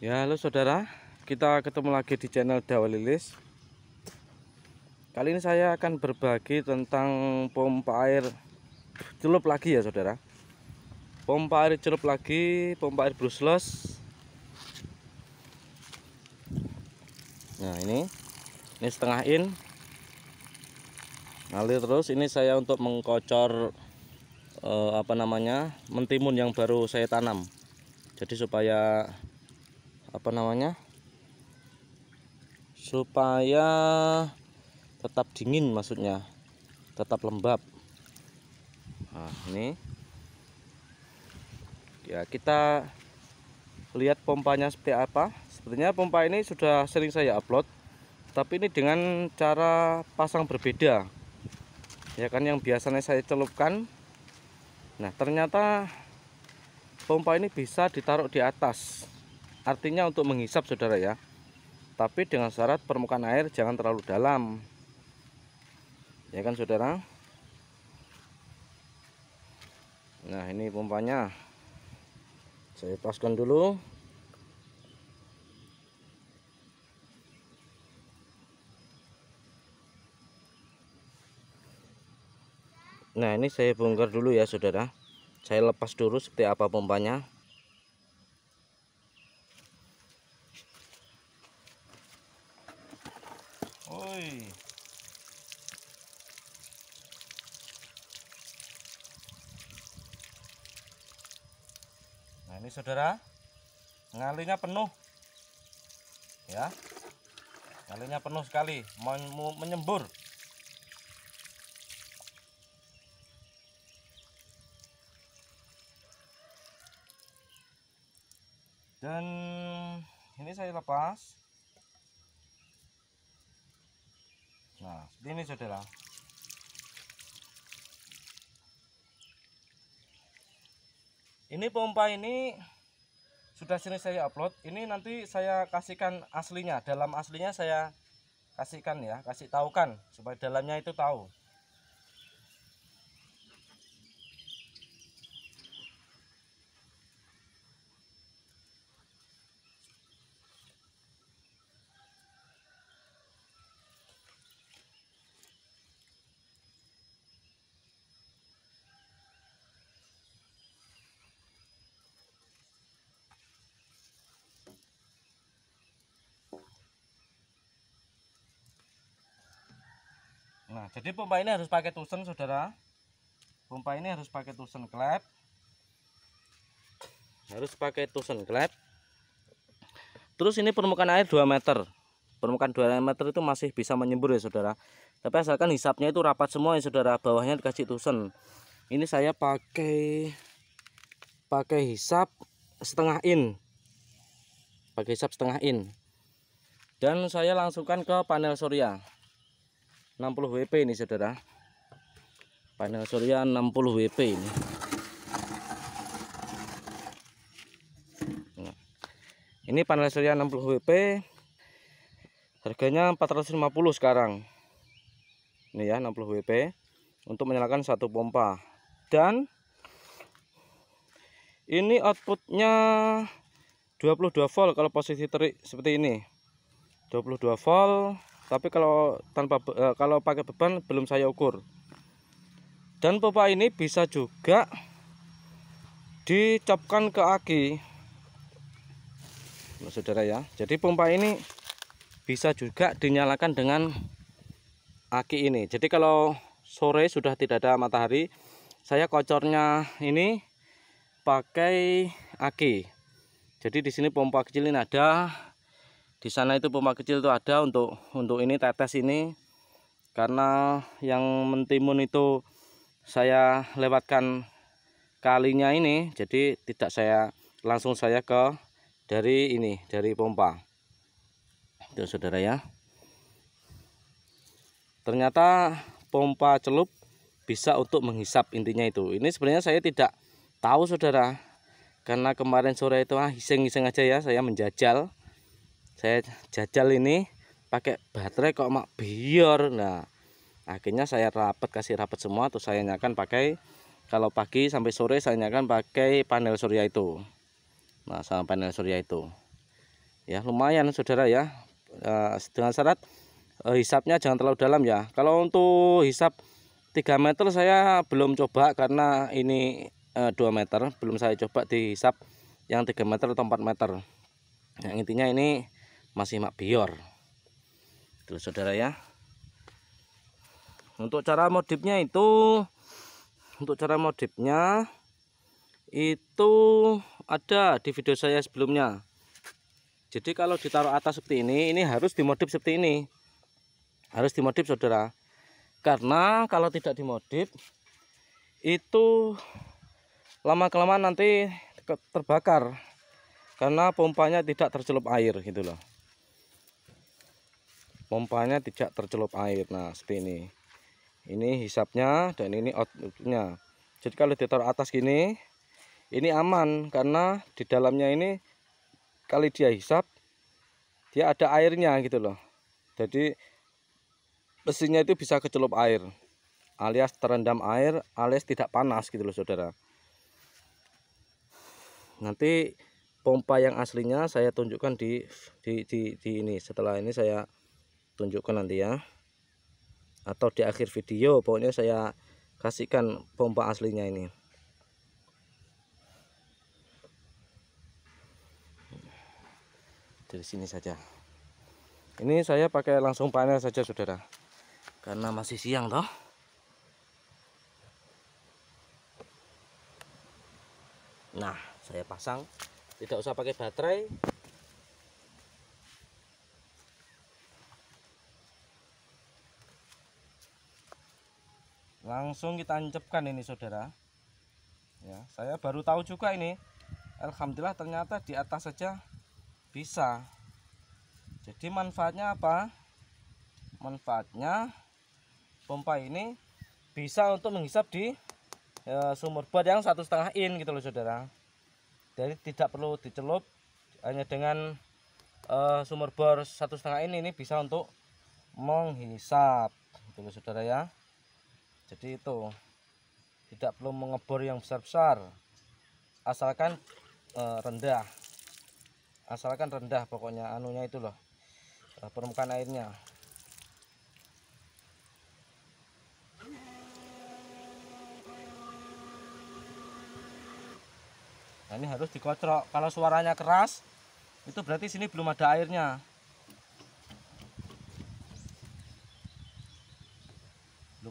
Ya halo saudara Kita ketemu lagi di channel Dawalilis. Kali ini saya akan berbagi tentang pompa air celup lagi ya saudara Pompa air celup lagi Pompa air brushless Nah ini Ini setengah in Ngalir terus Ini saya untuk mengkocor eh, Apa namanya Mentimun yang baru saya tanam Jadi supaya apa namanya supaya tetap dingin maksudnya tetap lembab nah ini ya kita lihat pompanya seperti apa sepertinya pompa ini sudah sering saya upload tapi ini dengan cara pasang berbeda ya kan yang biasanya saya celupkan nah ternyata pompa ini bisa ditaruh di atas artinya untuk menghisap saudara ya tapi dengan syarat permukaan air jangan terlalu dalam ya kan saudara nah ini pompanya saya paskan dulu nah ini saya bongkar dulu ya saudara saya lepas dulu seperti apa pompanya Nah, ini Saudara, ngalinya penuh. Ya. Ngalinya penuh sekali, men menyembur. Dan ini saya lepas Nah, seperti ini saudara. Ini pompa ini sudah sini saya upload. Ini nanti saya kasihkan aslinya. Dalam aslinya saya kasihkan ya, kasih tahu kan supaya dalamnya itu tahu. Nah, jadi pompa ini harus pakai tusen, Saudara. Pompa ini harus pakai tusen klep. Harus pakai tusen klep. Terus ini permukaan air 2 meter. Permukaan 2 meter itu masih bisa menyembur ya, Saudara. Tapi asalkan hisapnya itu rapat semua ya, Saudara. Bawahnya dikasih tusen. Ini saya pakai pakai hisap setengah in. Pakai hisap setengah in. Dan saya langsungkan ke panel surya. 60 WP ini saudara panel surya 60 WP ini nah, ini panel surya 60 WP harganya 450 sekarang ini ya 60 WP untuk menyalakan satu pompa dan ini outputnya 22 volt kalau posisi terik seperti ini 22 volt tapi kalau tanpa eh, kalau pakai beban belum saya ukur. Dan pompa ini bisa juga dicapkan ke aki. Nah, saudara ya. Jadi pompa ini bisa juga dinyalakan dengan aki ini. Jadi kalau sore sudah tidak ada matahari, saya kocornya ini pakai aki. Jadi di sini pompa kecil ini ada di sana itu pompa kecil itu ada untuk untuk ini tetes ini karena yang mentimun itu saya lewatkan kalinya ini jadi tidak saya langsung saya ke dari ini dari pompa itu saudara ya ternyata pompa celup bisa untuk menghisap intinya itu ini sebenarnya saya tidak tahu saudara karena kemarin sore itu ah iseng-iseng aja ya saya menjajal saya jajal ini pakai baterai kok mak biar nah akhirnya saya rapat kasih rapat semua terus saya nyakan pakai kalau pagi sampai sore saya nyakan pakai panel surya itu nah sama panel surya itu ya lumayan saudara ya e, dengan syarat e, hisapnya jangan terlalu dalam ya kalau untuk hisap 3 meter saya belum coba karena ini e, eh, 2 meter belum saya coba dihisap yang 3 meter atau 4 meter yang intinya ini masih mak bior itu saudara ya untuk cara modifnya itu untuk cara modifnya itu ada di video saya sebelumnya jadi kalau ditaruh atas seperti ini ini harus dimodif seperti ini harus dimodif saudara karena kalau tidak dimodif itu lama-kelamaan nanti terbakar karena pompanya tidak tercelup air gitu loh pompanya tidak tercelup air nah seperti ini ini hisapnya dan ini outputnya jadi kalau ditaruh atas gini ini aman karena di dalamnya ini kali dia hisap dia ada airnya gitu loh jadi mesinnya itu bisa kecelup air alias terendam air alias tidak panas gitu loh saudara nanti pompa yang aslinya saya tunjukkan di di di, di ini setelah ini saya tunjukkan nanti ya atau di akhir video pokoknya saya kasihkan pompa aslinya ini dari sini saja ini saya pakai langsung panel saja saudara karena masih siang toh nah saya pasang tidak usah pakai baterai langsung kita ancepkan ini saudara ya saya baru tahu juga ini Alhamdulillah ternyata di atas saja bisa jadi manfaatnya apa manfaatnya pompa ini bisa untuk menghisap di e, sumur buat yang satu setengah in gitu loh saudara jadi tidak perlu dicelup hanya dengan e, sumur bor satu setengah in ini bisa untuk menghisap gitu saudara ya jadi itu tidak perlu mengebor yang besar-besar asalkan e, rendah asalkan rendah pokoknya anunya itu loh eh, permukaan airnya nah ini harus dikocrok kalau suaranya keras itu berarti sini belum ada airnya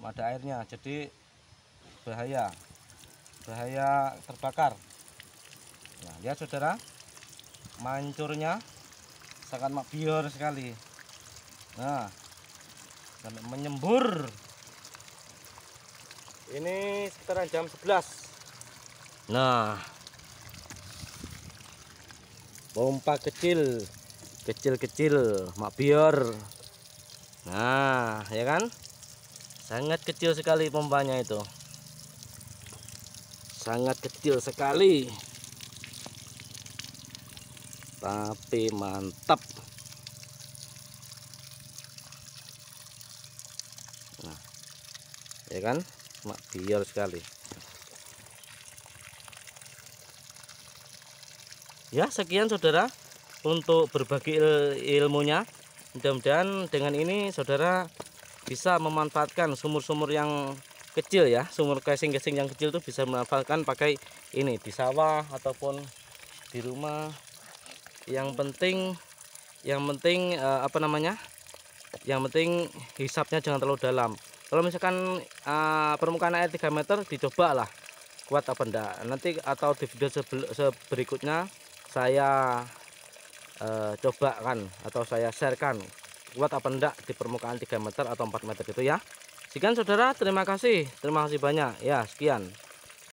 ada airnya jadi bahaya bahaya terbakar nah, lihat saudara mancurnya sangat makbior sekali nah sampai menyembur ini sekitaran jam 11 nah pompa kecil kecil-kecil makbior nah ya kan sangat kecil sekali pompanya itu sangat kecil sekali tapi mantap nah ya kan mak biar sekali ya sekian saudara untuk berbagi il ilmunya mudah-mudahan dengan ini saudara bisa memanfaatkan sumur-sumur yang kecil ya sumur casing-casing yang kecil tuh bisa memanfaatkan pakai ini di sawah ataupun di rumah yang penting yang penting uh, apa namanya yang penting hisapnya jangan terlalu dalam kalau misalkan uh, permukaan air 3 meter dicoba lah kuat apa enggak nanti atau di video seberikutnya saya uh, cobakan atau saya sharekan kuat apa enggak di permukaan 3 meter atau 4 meter gitu ya sekian saudara terima kasih terima kasih banyak ya sekian